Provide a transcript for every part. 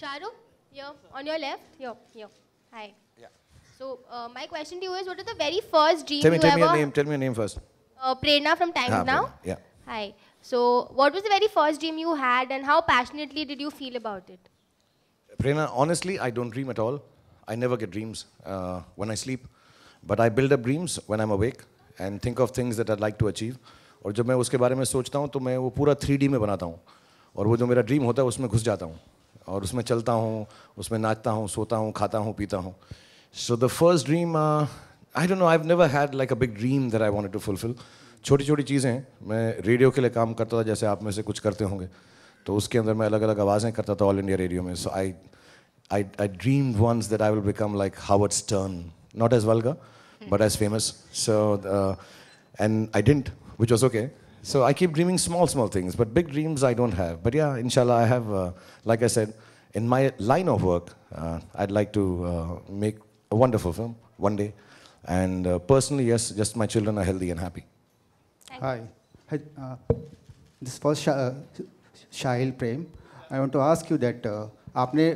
Sharu, here, on your left. Here, here. Hi. Yeah. So, uh, my question to you is, what are the very first dream tell me, you tell ever... me your name, tell me your name first. Uh, Prerna from Times ah, Now. Prerna. Yeah. Hi. So, what was the very first dream you had and how passionately did you feel about it? Prerna, honestly, I don't dream at all. I never get dreams uh, when I sleep. But I build up dreams when I'm awake and think of things that I'd like to achieve. और जब मैं उसके बारे में सोचता हूँ तो मैं वो पूरा 3D में बनाता हूँ और वो जो मेरा ड्रीम होता है उसमें घुस जाता हूँ और उसमें चलता हूँ उसमें नाचता हूँ सोता हूँ खाता हूँ पीता हूँ so the first dream I don't know I never had like a big dream that I wanted to fulfil छोटी छोटी चीज़ें मैं रेडियो के लिए काम करता था जैसे आप में से कुछ करते होंगे तो उसके अंदर मैं अलग अलग आवाज़ें करता था ऑल इंडिया रेडियो में so I I I dream once that I will become like Howard Stern not as vulgar but as famous so and I didn't which was okay So I keep dreaming small, small things, but big dreams I don't have. But yeah, inshallah, I have, uh, like I said, in my line of work, uh, I'd like to uh, make a wonderful film one day. And uh, personally, yes, just my children are healthy and happy. Hi. Hi. Uh, this was Sha- uh, Shahil Prem. I want to ask you that आपने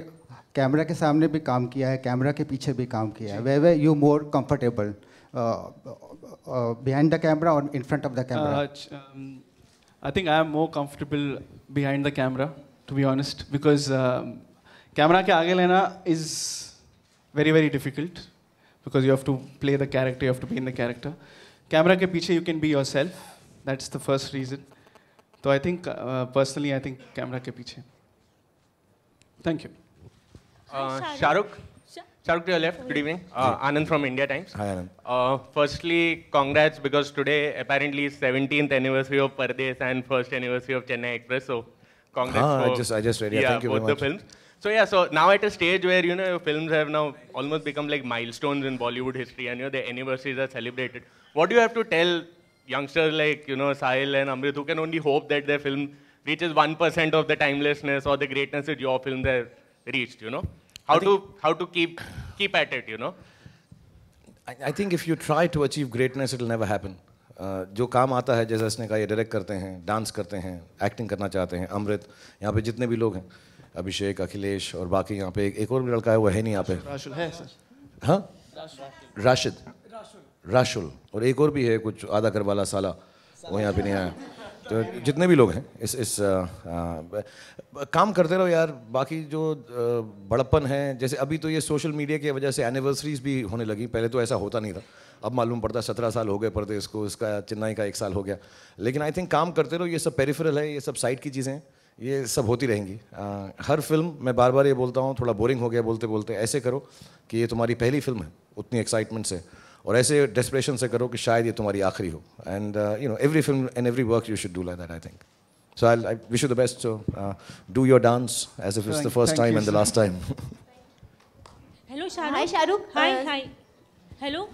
camera के सामने भी काम किया है camera के पीछे भी काम किया है were were you more comfortable uh, behind the camera or in front of the camera? Uh, um, I think I am more comfortable behind the camera, to be honest, because um, camera ke aage lena is very very difficult because you have to play the character, you have to be in the character. Camera ke piche you can be yourself. That's the first reason. So I think uh, personally, I think camera ke piche. Thank you. Uh, Shahrukh. Saruk to your left, good evening. Uh, Anand from India Times. Hi, Anand. Uh, firstly, congrats because today apparently is 17th anniversary of Pardes and first anniversary of Chennai Express. So, congrats ah, for I just, I just read, yeah, yeah, thank you both the films. So yeah, so now at a stage where you know your films have now almost become like milestones in Bollywood history, and you know the anniversaries are celebrated. What do you have to tell youngsters like you know Sahil and Amrit who can only hope that their film reaches one percent of the timelessness or the greatness that your films have reached? You know. how to how to keep keep at it you know I, I think if you try to achieve greatness it will never happen uh, जो काम आता है जैसे इसने कहा ये direct करते हैं डांस करते हैं एक्टिंग करना चाहते हैं अमृत यहाँ पे जितने भी लोग हैं अभिषेक अखिलेश और बाकी यहाँ पे एक, एक और भी लड़का है वो है नहीं यहाँ पे हाँ राशिद राशुल और एक और भी है कुछ आधा घर वाला साला वो यहाँ पे नहीं आया तो जितने भी लोग हैं इस इस आ, आ, काम करते रहो यार बाकी जो बड़प्पन है जैसे अभी तो ये सोशल मीडिया की वजह से एनिवर्सरीज भी होने लगी पहले तो ऐसा होता नहीं था अब मालूम पड़ता सत्रह साल हो गए पड़ते इसको इसका चेन्नई का एक साल हो गया लेकिन आई थिंक काम करते रहो ये सब पेरिफेरल है ये सब साइड की चीज़ें ये सब होती रहेंगी आ, हर फिल्म मैं बार बार ये बोलता हूँ थोड़ा बोरिंग हो गया बोलते बोलते ऐसे करो कि ये तुम्हारी पहली फिल्म है उतनी एक्साइटमेंट से और ऐसे डेस्परेशन से करो कि शायद ये तुम्हारी आखिरी हो and you know every film and every work you should do like that I think so I wish you the best do your dance as if it's the first time and the last time hello Shahrukh hi hi hello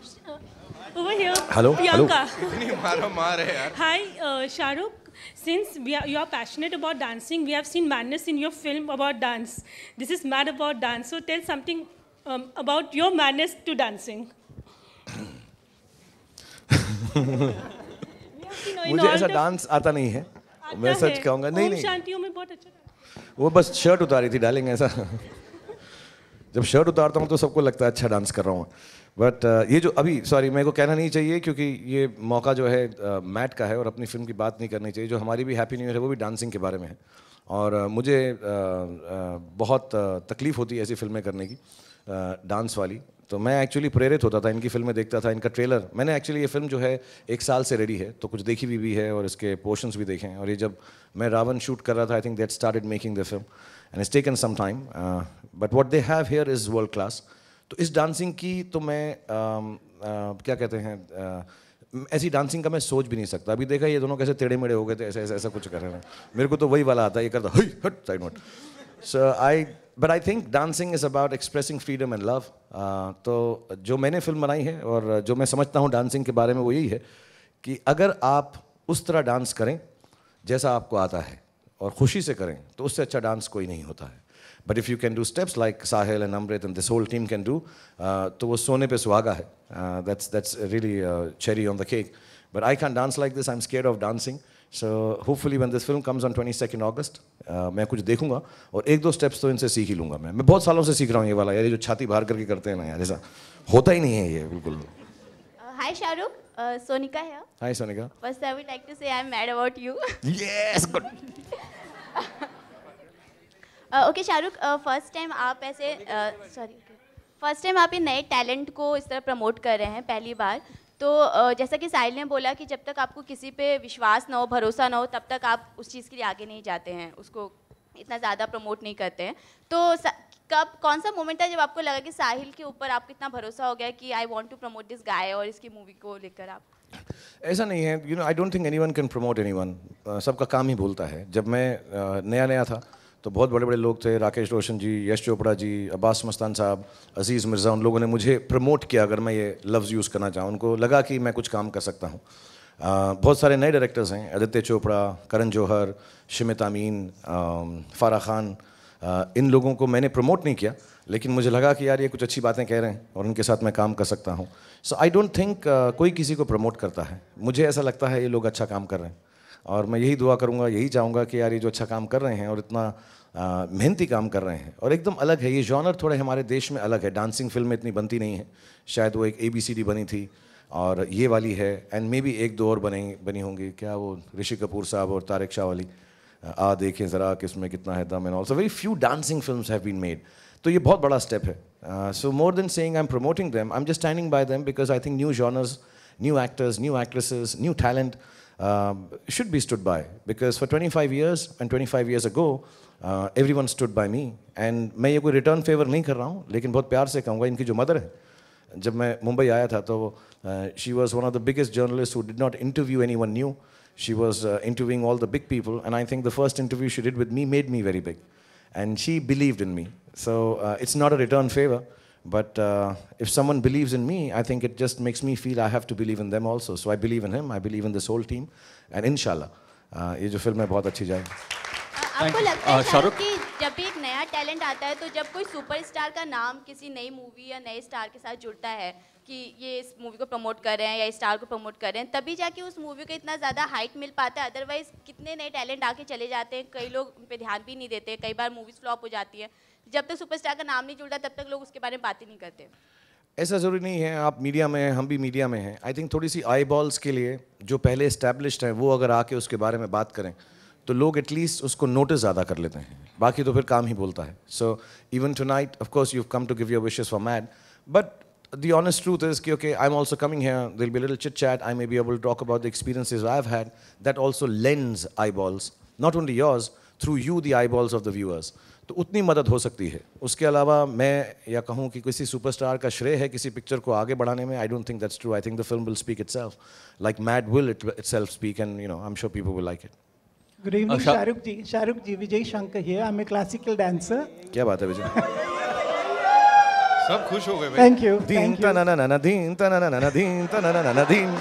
hello hello इतनी मारो मार है यार hi Shahrukh since we are you are passionate about dancing we have seen madness in your film about dance this is mad about dance so tell something about your madness to dancing मुझे ऐसा dance आता नहीं है मैं सच कहूँगा नहीं नहीं शांतियों में बहुत अच्छा वो बस शर्ट उतारी थी डालेंगे ऐसा जब शर्ट उतारता हूँ तो सबको लगता है अच्छा डांस कर रहा हूँ बट uh, ये जो अभी सॉरी मेरे को कहना नहीं चाहिए क्योंकि ये मौका जो है uh, मैट का है और अपनी फिल्म की बात नहीं करनी चाहिए जो हमारी भी हैप्पी न्यू ईयर है वो भी डांसिंग के बारे में है और uh, मुझे uh, uh, बहुत uh, तकलीफ़ होती है ऐसी फिल्में करने की डांस uh, वाली तो मैं एक्चुअली प्रेरित होता था इनकी फिल्में देखता था इनका ट्रेलर मैंने एक्चुअली ये फिल्म जो है एक साल से रेडी है तो कुछ देखी भी, भी है और इसके पोर्शंस भी देखे हैं और ये जब मैं रावण शूट कर रहा था I think that started making the film and it's taken some time but what they have here is world class तो इस डांसिंग की तो मैं uh, uh, क्या कहते हैं uh, ऐसी डांसिंग का मैं सोच भी नहीं सकता अभी देखा ये दोनों कैसे टेढ़े मेढ़े हो गए थे ऐसे ऐसा ऐसा कुछ कर रहे हैं मेरे को तो वही वाला आता है ये करता हट side note so I but I think dancing is about expressing freedom and love तो जो मैंने फिल्म बनाई है और जो मैं समझता हूँ डांसिंग के बारे में वो यही है कि अगर आप उस तरह डांस करें जैसा आपको आता है और खुशी से करें तो उससे अच्छा डांस कोई नहीं होता है but if you can do steps like Sahil and Amrit and this whole team can do तो वो सोने पे सुहागा है that's that's really cherry on the cake but I can dance like this I am scared of dancing so hopefully when this film comes on twenty second August मैं कुछ देखूंगा और एक दो स्टेप्स तो इनसे सीख ही लूंगा मैं मैं बहुत सालों से सीख रहा हूँ ये वाला यार ये जो छाती बाहर करके करते हैं ना यार ऐसा होता ही नहीं है ये बिल्कुल hi uh, Shahrukh Uh, Sonika here. Hi, Sonika. First, I would like to say I'm mad about you. yes, good. uh, Shahrukh first time आप ऐसे सॉरी फर्स्ट टाइम आप ये नए टैलेंट को इस तरह प्रमोट कर रहे हैं पहली बार तो जैसा कि साहिल ने बोला कि जब तक आपको किसी पे विश्वास ना हो भरोसा ना हो तब तक आप उस चीज़ के लिए आगे नहीं जाते हैं उसको इतना ज़्यादा प्रमोट नहीं करते हैं तो कब कौन सा मोमेंट था जब आपको लगा कि साहिल के ऊपर आपको इतना भरोसा हो गया कि I want to promote this guy और इसकी मूवी को लेकर आप ऐसा नहीं है you know I don't think anyone can promote anyone सबका काम ही बोलता है जब मैं uh, नया नया था तो बहुत बड़े बड़े लोग थे राकेश रोशन जी यश चोपड़ा जी अब्बास मस्तान साहब अजीज़ मिर्ज़ा उन लोगों ने मुझे प्रमोट किया अगर मैं ये लफ्ज़ यूज़ करना चाहूँ उनको लगा कि मैं कुछ काम कर सकता हूँ बहुत सारे नए डायरेक्टर्स हैं आदित्य चोपड़ा करण जौहर शमित अमीन फ़ारा ख़ान इन लोगों को मैंने प्रमोट नहीं किया लेकिन मुझे लगा कि यार ये कुछ अच्छी बातें कह रहे हैं और उनके साथ मैं काम कर सकता हूँ सो आई डोंट थिंक कोई किसी को प्रमोट करता है मुझे ऐसा लगता है ये लोग अच्छा काम कर रहे हैं और मैं यही दुआ करूँगा यही चाहूँगा कि यार ये जो अच्छा काम कर रहे हैं और इतना मेहनती काम कर रहे हैं और एकदम अलग है ये जॉनर थोड़े हमारे देश में अलग है डांसिंग फिल्में इतनी बनती नहीं है शायद वो एक ए बी सी डी बनी थी और ये वाली है एंड मे बी एक दो और बनी बनी होंगी क्या वो ऋषि कपूर साहब और तारक शाह वाली आ देखें ज़रा कि इसमें कितना है दम and also very few dancing film have been made तो ये बहुत बड़ा स्टेप है so more than saying I am promoting them I am just standing by them because I think new genres new actors new actresses new talent Um, should be stood by because for 25 years and 25 years ago, uh, everyone stood by me. And may I do return favor, but I love my mother. When I Mumbai, she was one of the biggest journalists who did not interview anyone new. She was uh, interviewing all the big people, and I think the first interview she did with me made me very big. And she believed in me. So uh, it's not a return favor. But uh, if someone believes in me, I think it just makes me feel I have to believe in them also. So I believe in him, I believe in this whole team, and inshallah, uh, ये जो film है बहुत अच्छी जाएगी आपको लगता है uh, Shahrukh कि जब भी एक नया टैलेंट आता है तो जब कोई सुपरस्टार का नाम किसी नई मूवी या नए स्टार के साथ जुड़ता है कि ये इस मूवी को प्रमोट कर रहे हैं या इस स्टार को प्रमोट कर रहे हैं तभी जाके उस मूवी को इतना ज़्यादा हाइट मिल पाता है अदरवाइज कितने नए टैलेंट आके चले जाते हैं कई लोग उन पर ध्यान भी नहीं देते कई बार मूवीज़ फ्लॉप हो जाती है जब तक सुपरस्टार का नाम नहीं जुड़ता तब तक लोग उसके बारे में बात ही नहीं करते ऐसा ज़रूरी नहीं है आप मीडिया में हैं हम भी मीडिया में हैं आई थिंक थोड़ी सी आई बॉल्स के लिए जो पहले इस्टेब्लिश हैं वो अगर आके उसके बारे में बात करें तो लोग एटलीस्ट उसको नोटिस ज़्यादा कर लेते हैं बाकी तो फिर काम ही बोलता है so even tonight of course you come to give your wishes for Mad but truth is truth I am also coming है दिल be little chit chat I may be able talk about the experience about the had that also lens eyeballs not only yours through you the eyeballs of the viewers तो उतनी मदद हो सकती है उसके अलावा मैं या कहूँ कि किसी सुपरस्टार का श्रेय है किसी पिक्चर को आगे बढ़ाने में I don't think that's true I think the film will speak itself like Mad will itself speak and you know I am sure people will like it good evening Shahrukh ji Shahrukh ji Vijay Shankar here I am a classical dancer क्या बात है विजय सब खुश हो गए भाई thank you दीन तना ना ना दीन तना ना ना दीन तना ना ना दीन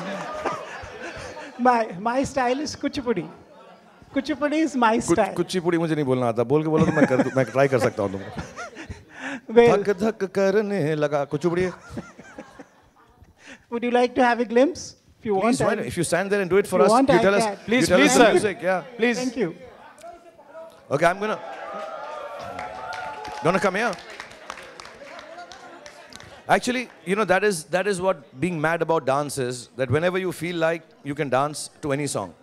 my my style is Kuchipudi Kuchipudi is my style Kuchipudi मुझे नहीं बोलना आता बोल के बोलो तो मैं कर मैं ट्राई कर सकता हूं तुमको धक धक करने लगा Kuchipudi would you like to have a glimpse if you want please if you stand there and do it for us you tell us please please sir please thank you okay I am gonna don't come here Actually, you know that is that is what being mad about dance that whenever you feel like you can dance to any song.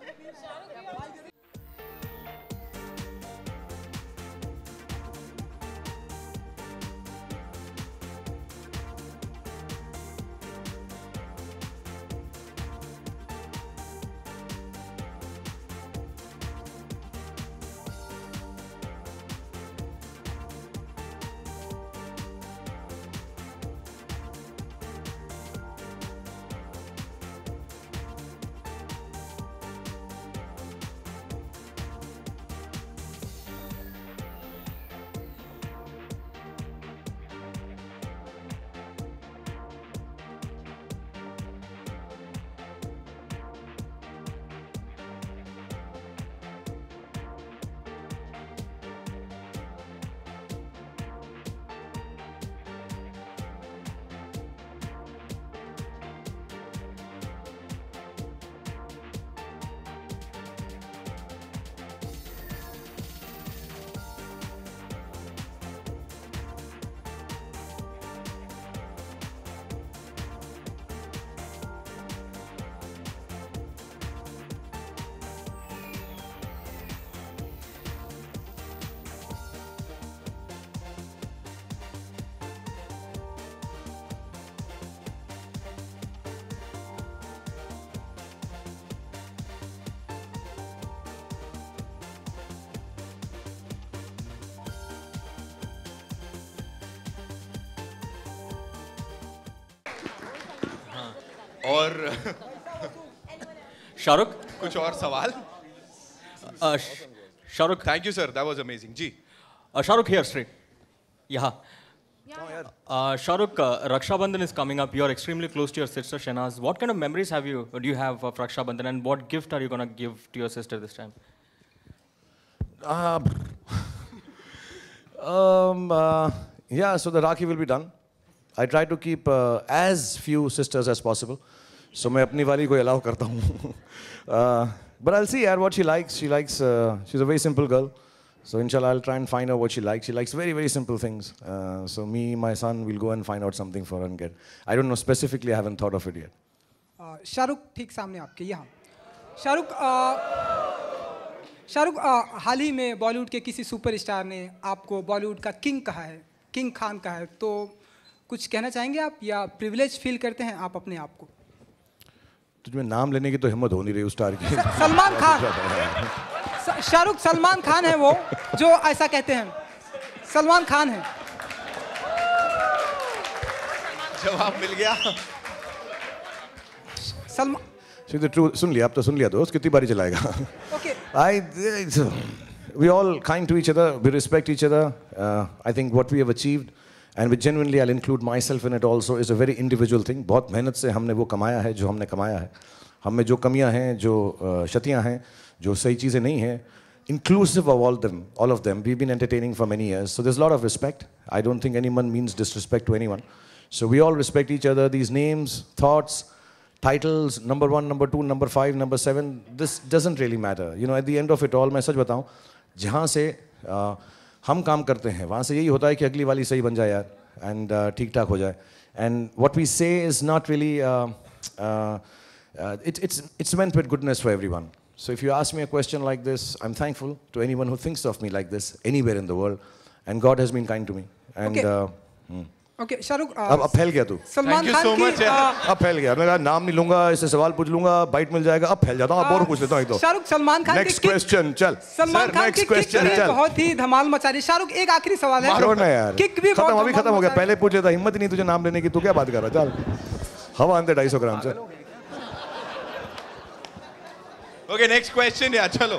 और शाहरुख कुछ और सवाल Shahrukh thank you sir that was amazing जी Shahrukh here straight यहाँ Shahrukh Rakshabandhan is coming up you are extremely close to your sister Shehnaz what can of memories have you do have of Rakshabandhan and what gift are you gonna give to your sister this time um uh, yeah so the raki will be done I try to keep as few sisters as possible सो मैं अपनी वाली को allow करता हूँ but I see are what she likes she likes she is a very simple girl so इन शाला I try and find out what she like she likes very very simple things so me my son will go and find out something for an get I don't know specifically have an thought of it Shahrukh ठीक सामने आपके यहाँ Shahrukh Shahrukh uh, uh, हाल ही में बॉलीवुड के किसी superstar ने आपको बॉलीवुड का किंग कहा है किंग खान कहा है तो कुछ कहना चाहेंगे आप या प्रिविलेज फील करते हैं आप अपने आप को तुझमें नाम लेने की तो हिम्मत हो नहीं रही उस स्टार की सलमान खान शाहरुख सलमान खान है वो जो ऐसा कहते हैं सलमान खान है जवाब मिल गया सलमान See the truth, सुन लिया आप तो सुन लिया दोस्त कितनी बारी चलाएगा I we all kind to each other we respect each other I think what we have achieved And we genuinely, I'll include myself in it. Also, is a very individual thing. बहुत मेहनत से हमने वो कमाया है जो हमने कमाया है हम में जो कमियां हैं जो क्षतियाँ हैं जो सही चीज़ें नहीं हैं inclusive of all them, all of them. We've been entertaining for many years, so there's a lot of respect. I don't think anyone means disrespect to anyone. So we all respect each other. These names, thoughts, titles, number one, number two, number five, number seven. This doesn't really matter. You know, at the end of it all, message बताऊं, जहाँ से uh, हम काम करते हैं वहाँ से यही होता है कि अगली वाली सही बन जाए यार एंड uh, ठीक ठाक हो जाए and what we say is not really it's man with goodness for everyone so if you ask me a question like this I am thankful to anyone who thinks of me like this anywhere in the world and God has been kind to me and okay Shahrukh uh, अब अब फैल गया तू सलमान खान की uh, अब फैल गया मैं नाम नहीं लूंगा इससे सवाल पूछ लूंगा बाइट मिल जाएगा अब फैल जाता हूँ और uh, पूछ लेता हूँ एक दो शाहरुख सलमान खान नेक्स्ट क्वेश्चन चल सलमान खान की क्वेश्चन बहुत ही धमाल मचा रही शाहरुख एक आखिरी सवाल है मारो ना यार किक भी खत्म अभी खत्म हो गया पहले पूछ लेता हिम्मत नहीं तुझे नाम लेने की तू क्या बात कर रहा चल हवा अंदर ढाई ग्राम चल ओके नेक्स्ट क्वेश्चन यार चलो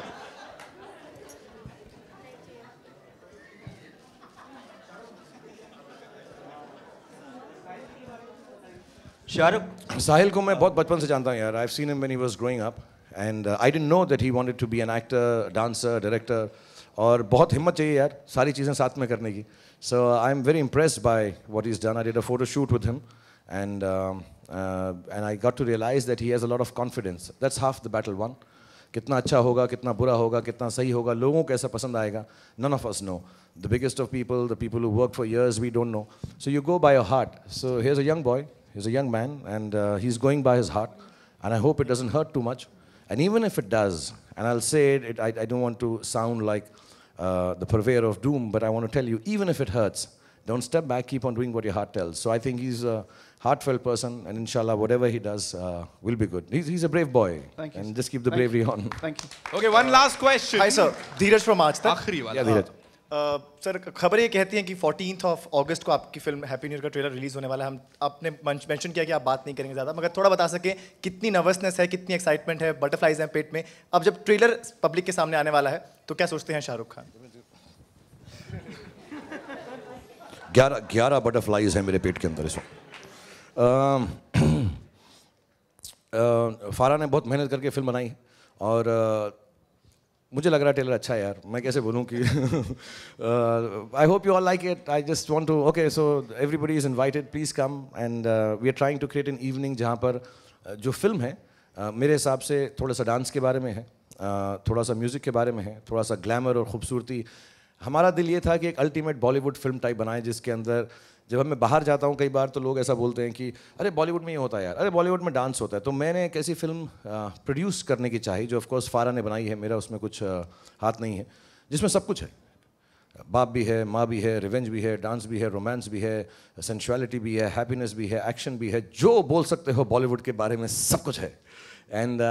शाहरुख साहिल को मैं बहुत बचपन से जानता हूँ यार I seen man when he was growing up and I didn't know that he wanted to be an actor dancer director और बहुत हिम्मत चाहिए यार सारी चीज़ें साथ में करने की so I am very impress by what is done I did a photo shoot with him and and I got to realise that he has a lot of confidence that's half the battle won कितना अच्छा होगा कितना बुरा होगा कितना सही होगा लोगों को ऐसा पसंद आएगा none of us know the biggest of people the people who work for years we don't know so you go by your heart so he's a young boy He's a young man and uh, he's going by his heart. And I hope it doesn't hurt too much. And even if it does, and I'll say it, it I, I, don't want to sound like uh, the purveyor of doom, but I want to tell you, even if it hurts, don't step back, keep on doing what your heart tells. So I think he's a heartfelt person, and inshallah, whatever he does uh, will be good. He's, he's, a brave boy. Thank you. And just keep the Thank bravery you. on. Thank you. Okay, one last question. Hi, sir. Dheeraj from Aaj Tak. Yeah, Dheeraj. Sir खबर ये कहती हैं कि fourteen of अगस्त को आपकी film Happy New Year का trailer release होने वाला है हम आपने मेंशन किया कि आप बात नहीं करेंगे ज़्यादा मगर थोड़ा बता सकें कितनी नर्वसनेस है कितनी एक्साइटमेंट है बटरफ्लाइज हैं पेट में अब जब ट्रेलर पब्लिक के सामने आने वाला है तो क्या सोचते हैं शाहरुख खान ग्यारह ग्यारह बटरफ्लाइज हैं मेरे पेट के अंदर इस वक्त फारा ने बहुत मेहनत करके फिल्म बनाई और मुझे लग रहा है टेलर अच्छा यार मैं कैसे बोलूँ कि I hope you all like it I just want to okay so everybody is invited please come and we are trying to create an evening जहाँ पर uh, जो फिल्म है uh, मेरे हिसाब से थोड़ा सा uh, डांस के बारे में है थोड़ा सा म्यूज़िक के बारे में है थोड़ा सा ग्लैमर और ख़ूबसूरती हमारा दिल ये था कि एक अल्टीमेट बॉलीवुड फिल्म टाइप बनाए जिसके अंदर uh, जब मैं बाहर जाता हूँ कई बार तो लोग ऐसा बोलते हैं कि अरे बॉलीवुड में ये होता है यार अरे बॉलीवुड में डांस होता है तो मैंने एक ऐसी फिल्म प्रोड्यूस करने की चाहिए जो ऑफकोर्स फारा ने बनाई है मेरा उसमें कुछ हाथ नहीं है जिसमें सब कुछ है बाप भी है माँ भी है रिवेंज भी है डांस भी है रोमांस भी है सेंशुअलिटी भी है हैप्पीनेस भी है एक्शन भी है जो बोल सकते हो बॉलीवुड के बारे में सब कुछ है and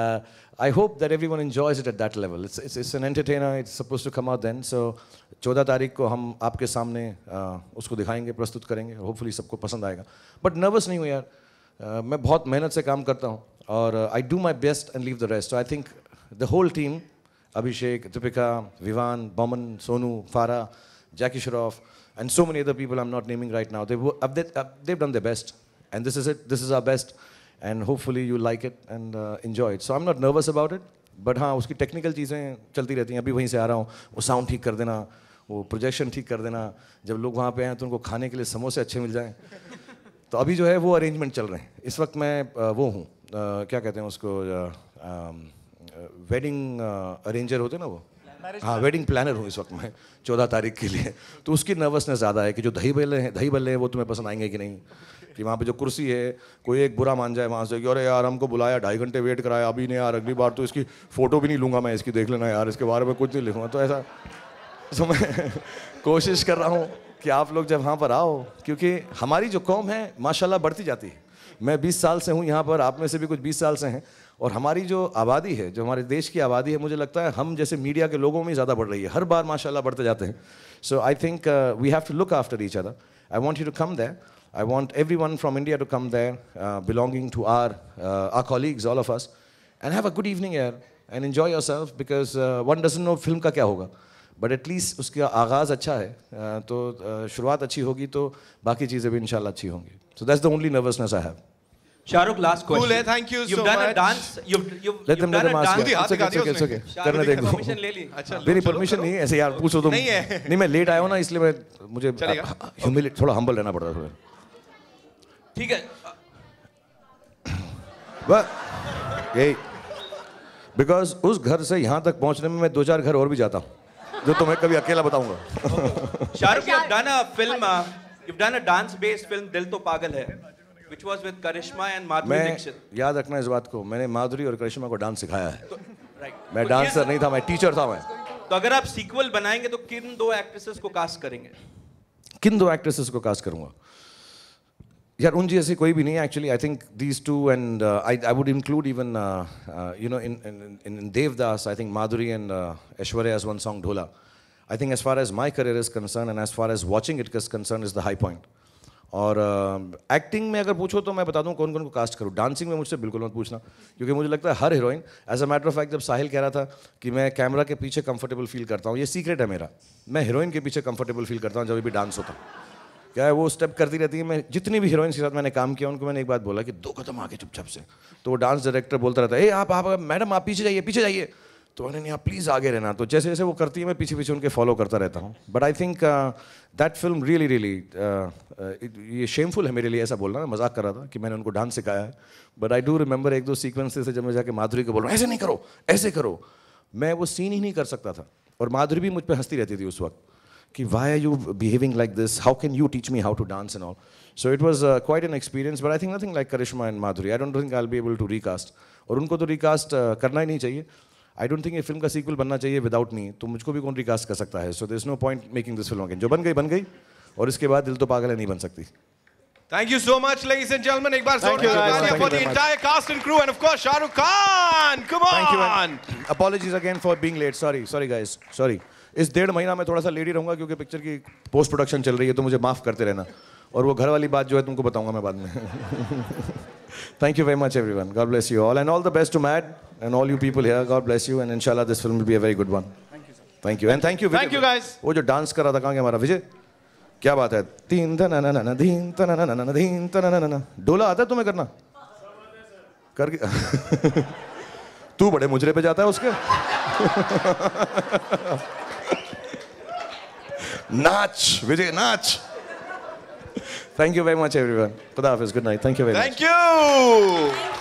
I hope that that one it at that level it's it's an entertainer it's suppose to come out then so चौदह तारीख को हम आपके सामने आ, उसको दिखाएंगे प्रस्तुत करेंगे होपफुली सबको पसंद आएगा बट नर्वस नहीं हूँ यार आ, मैं बहुत मेहनत से काम करता हूँ और I do my best and leave the rest I think the whole team Abhishek Deepika Vivaan Boman Sonu Farah Jackie Shroff and so many other people I am not naming right now they've done the best and this is it this is our best and hopefully you like it and enjoy it so I am not nervous about it but हाँ उसकी technical चीज़ें चलती रहती हैं अभी वहीं से आ रहा हूँ वो साउंड ठीक कर देना वो प्रोजेक्शन ठीक कर देना जब लोग वहाँ पे आए तो उनको खाने के लिए समोसे अच्छे मिल जाएँ तो अभी जो है वो अरेंजमेंट चल रहे हैं इस वक्त मैं वो हूँ क्या कहते हैं उसको वेडिंग अरेंजर होते ना वो हाँ वेडिंग प्लानर हूँ इस वक्त मैं चौदह तारीख के लिए तो उसकी नर्वसनेस ज़्यादा है कि जो दही बल्ले हैं दही बल्ले हैं वो तुम्हें पसंद आएंगे कि नहीं कि वहाँ पे जो कुर्सी है कोई एक बुरा मान जाए वहाँ से कि अरे यार हमको बुलाया ढाई घंटे वेट कराया अभी नहीं यार अगली बार तो इसकी फ़ोटो भी नहीं लूँगा मैं इसकी देख लेना यार इसके बारे में कुछ नहीं लिखूँगा तो ऐसा तो मैं कोशिश कर रहा हूँ कि आप लोग जब यहाँ पर आओ क्योंकि हमारी जो कौम है माशाल्लाह बढ़ती जाती है मैं 20 साल से हूँ यहाँ पर आप में से भी कुछ 20 साल से हैं और हमारी जो आबादी है जो हमारे देश की आबादी है मुझे लगता है हम जैसे मीडिया के लोगों में ज़्यादा बढ़ रही है हर बार माशाल्लाह बढ़ते जाते हैं so I think we have to look after each other I want you to come there I want everyone from India to come there belonging to our our colleagues all of us and have a good evening here and enjoy yourself because one doesn't know film का क्या होगा but at least उसका आगाज़ अच्छा है तो शुरुआत अच्छी होगी तो बाकी चीज़ें भी इनशाला अच्छी होंगी so that's the only nervousness I have Shahrukh last question cool है thank you so much dance you you let them करने परमिशन ले ली अच्छा मेरी परमिशन नहीं ऐसे यार पूछो तुम नहीं है नहीं मैं लेट आया हूं ना इसलिए मैं मुझे थोड़ा हम्बल रहना पड़ता है ठीक है बस यही बिकॉज उस घर से यहाँ तक पहुंचने में मैं दो चार घर और भी जाता हूँ जो तुम्हें कभी अकेला बताऊंगा Shahrukh you have done a film you have done a dance based film Dil To पागल है which was with Karishma and Madhuri मैं याद रखना इस बात को मैंने माधुरी और करिश्मा को डांस सिखाया है तो, मैं डांसर तो नहीं था मैं टीचर था मैं तो अगर आप सीक्वल बनाएंगे तो किन दो एक्ट्रेसेस को कास्ट करेंगे किन दो एक्ट्रेसेस को कास्ट करूंगा यार उन जैसे कोई भी नहीं actually I think these two and I I would include even you know in in Devdas I think Madhuri and Aishwarya as one song Dola I think as far as my career is concern and as far as watching it is concern is the high point और acting uh, में अगर पूछो तो मैं बता दूं कौन कौन को कास्ट करूँ डांसिंग में मुझसे बिल्कुल मत पूछना क्योंकि मुझे लगता है हर heroine as a matter of fact जब साहिल कह रहा था कि मैं कैमरा के पीछे कंफर्टेबल फील करता हूँ ये सीक्रेट है मेरा मैं हीरोइन के पीछे कंफर्टेबल फील करता हूँ जब भी डांस होता हूँ क्या है वो स्टेप करती रहती है मैं जितनी भी हीरोइंस के साथ मैंने काम किया उनको मैंने एक बात बोला कि दो कदम आगे चुपचाप से तो वो डांस डायरेक्टर बोलता रहता है ए आप आप मैडम आप पीछे जाइए पीछे जाइए तो मैंने यहाँ आप प्लीज़ आगे रहना तो जैसे जैसे वो करती है मैं पीछे पीछे उनके फॉलो करता रहता हूँ but I think that film really really ये शेमफुल है मेरे लिए ऐसा बोलना मजाक कर रहा था कि मैंने उनको डांस सिखाया है बट आई डू रिमेंबर एक दो सीक्वेंसेस से जब मैं जाके माधुरी को बोल रहा ऐसे नहीं करो ऐसे करो मैं वो सीन ही नहीं कर सकता था और माधुरी भी मुझ पर हंसती रहती थी उस वक्त कि why are you behaving like this how can you teach me how to dance and all so it was quite an experience but I think nothing like Karisma and Madhuri I don't think I be able to recast और उनको तो recast uh, करना ही नहीं चाहिए I don't think ये film का sequel बनना चाहिए विदाउट मी तो मुझको भी कौन रिकास्ट कर सकता है so this no point making this film जो बन गई बन गई और इसके बाद दिल तो पागल है नहीं बन सकती thank you so much ladies and gentleman एक बार for the entire cast and crew and of course Shahrukh Khan come on apologies again for being late sorry sorry guys sorry इस डेढ़ महीना में थोड़ा सा लेडी रहूंगा क्योंकि पिक्चर की पोस्ट प्रोडक्शन चल रही है तो मुझे माफ़ करते रहना और वो घर वाली बात जो है तुमको बताऊंगा मैं बाद में thank you very much everyone God bless you all and all the best to Matt and all you people here God bless you and इनशाला this film be a very good one thank you and thank you thank you guys वो जो dance कर रहा था कहाँ गया हमारा विजय क्या बात है तीन तन न न धीन तन न न धीन तन न न डोला आता है तुम्हें करना कर तू बड़े मुजरे पे जाता है उसके Natch. Vijay, natch. Thank you very much, everyone. Khuda Hafiz. Good night. Thank you very Thank much. Thank you.